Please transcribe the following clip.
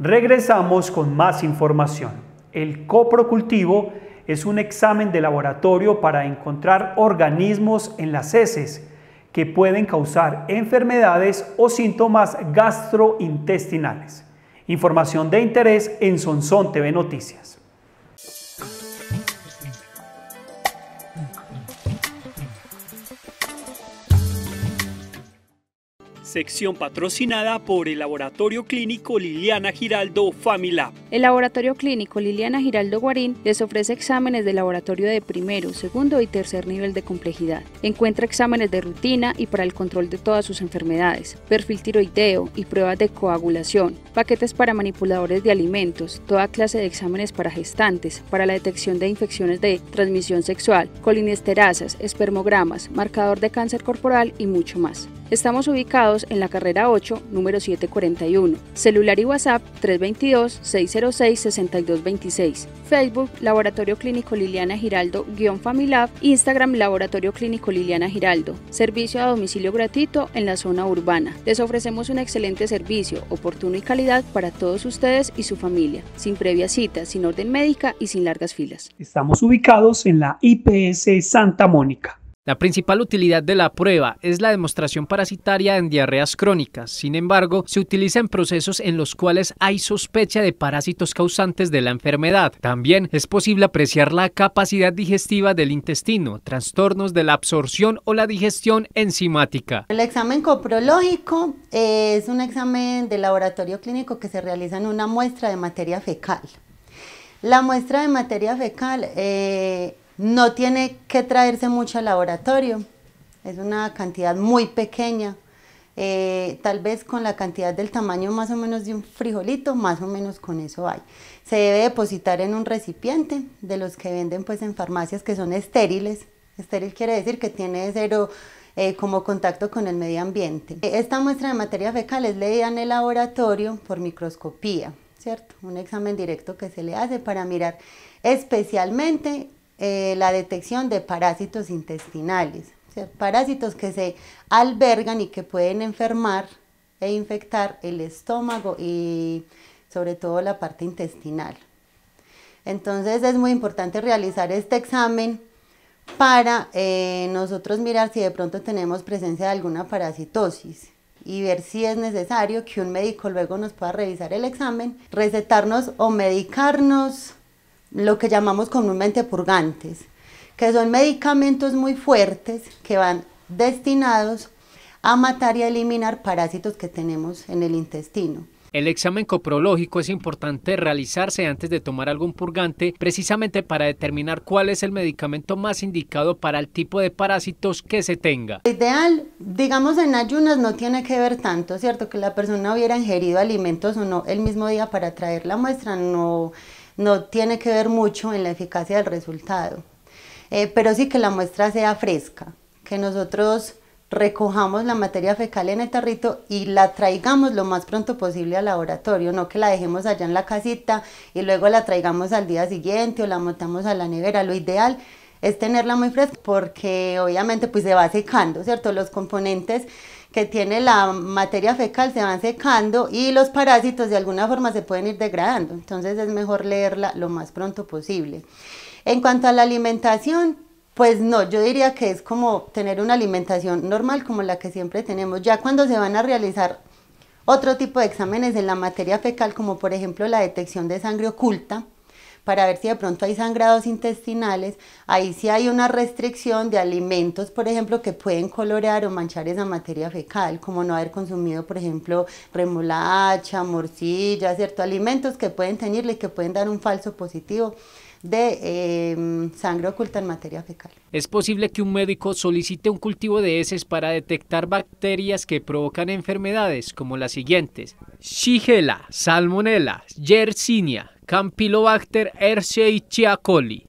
Regresamos con más información. El coprocultivo es un examen de laboratorio para encontrar organismos en las heces que pueden causar enfermedades o síntomas gastrointestinales. Información de interés en Sonsón TV Noticias. sección patrocinada por el Laboratorio Clínico Liliana Giraldo Familab. El Laboratorio Clínico Liliana Giraldo Guarín les ofrece exámenes de laboratorio de primero, segundo y tercer nivel de complejidad. Encuentra exámenes de rutina y para el control de todas sus enfermedades, perfil tiroideo y pruebas de coagulación, paquetes para manipuladores de alimentos, toda clase de exámenes para gestantes, para la detección de infecciones de transmisión sexual, colinesterasas, espermogramas, marcador de cáncer corporal y mucho más. Estamos ubicados en la carrera 8, número 741, celular y WhatsApp 322 066226, Facebook Laboratorio Clínico Liliana Giraldo-Familab, Instagram Laboratorio Clínico Liliana Giraldo. Servicio a domicilio gratuito en la zona urbana. Les ofrecemos un excelente servicio, oportuno y calidad para todos ustedes y su familia, sin previa cita, sin orden médica y sin largas filas. Estamos ubicados en la IPS Santa Mónica la principal utilidad de la prueba es la demostración parasitaria en diarreas crónicas. Sin embargo, se utiliza en procesos en los cuales hay sospecha de parásitos causantes de la enfermedad. También es posible apreciar la capacidad digestiva del intestino, trastornos de la absorción o la digestión enzimática. El examen coprológico eh, es un examen de laboratorio clínico que se realiza en una muestra de materia fecal. La muestra de materia fecal eh, no tiene que traerse mucho al laboratorio, es una cantidad muy pequeña, eh, tal vez con la cantidad del tamaño más o menos de un frijolito, más o menos con eso hay. Se debe depositar en un recipiente de los que venden pues en farmacias que son estériles. Estéril quiere decir que tiene cero eh, como contacto con el medio ambiente. Esta muestra de materia fecal es leída en el laboratorio por microscopía, ¿cierto? Un examen directo que se le hace para mirar especialmente eh, la detección de parásitos intestinales, parásitos que se albergan y que pueden enfermar e infectar el estómago y sobre todo la parte intestinal. Entonces es muy importante realizar este examen para eh, nosotros mirar si de pronto tenemos presencia de alguna parasitosis y ver si es necesario que un médico luego nos pueda revisar el examen, recetarnos o medicarnos lo que llamamos comúnmente purgantes, que son medicamentos muy fuertes que van destinados a matar y a eliminar parásitos que tenemos en el intestino. El examen coprológico es importante realizarse antes de tomar algún purgante, precisamente para determinar cuál es el medicamento más indicado para el tipo de parásitos que se tenga. Ideal, digamos en ayunas no tiene que ver tanto, ¿cierto? Que la persona hubiera ingerido alimentos o no el mismo día para traer la muestra, no no tiene que ver mucho en la eficacia del resultado, eh, pero sí que la muestra sea fresca, que nosotros recojamos la materia fecal en el tarrito y la traigamos lo más pronto posible al laboratorio, no que la dejemos allá en la casita y luego la traigamos al día siguiente o la montamos a la nevera. Lo ideal es tenerla muy fresca porque obviamente pues se va secando, ¿cierto? Los componentes que tiene la materia fecal se van secando y los parásitos de alguna forma se pueden ir degradando, entonces es mejor leerla lo más pronto posible. En cuanto a la alimentación, pues no, yo diría que es como tener una alimentación normal como la que siempre tenemos. Ya cuando se van a realizar otro tipo de exámenes en la materia fecal, como por ejemplo la detección de sangre oculta, para ver si de pronto hay sangrados intestinales. Ahí sí hay una restricción de alimentos, por ejemplo, que pueden colorear o manchar esa materia fecal, como no haber consumido, por ejemplo, remolacha, morcilla, ciertos alimentos que pueden teñirle, que pueden dar un falso positivo de em, sangre oculta en materia fecal. Es posible que un médico solicite un cultivo de heces para detectar bacterias que provocan enfermedades como las siguientes: Shigella, Salmonella, Yersinia, Campylobacter Chiacoli.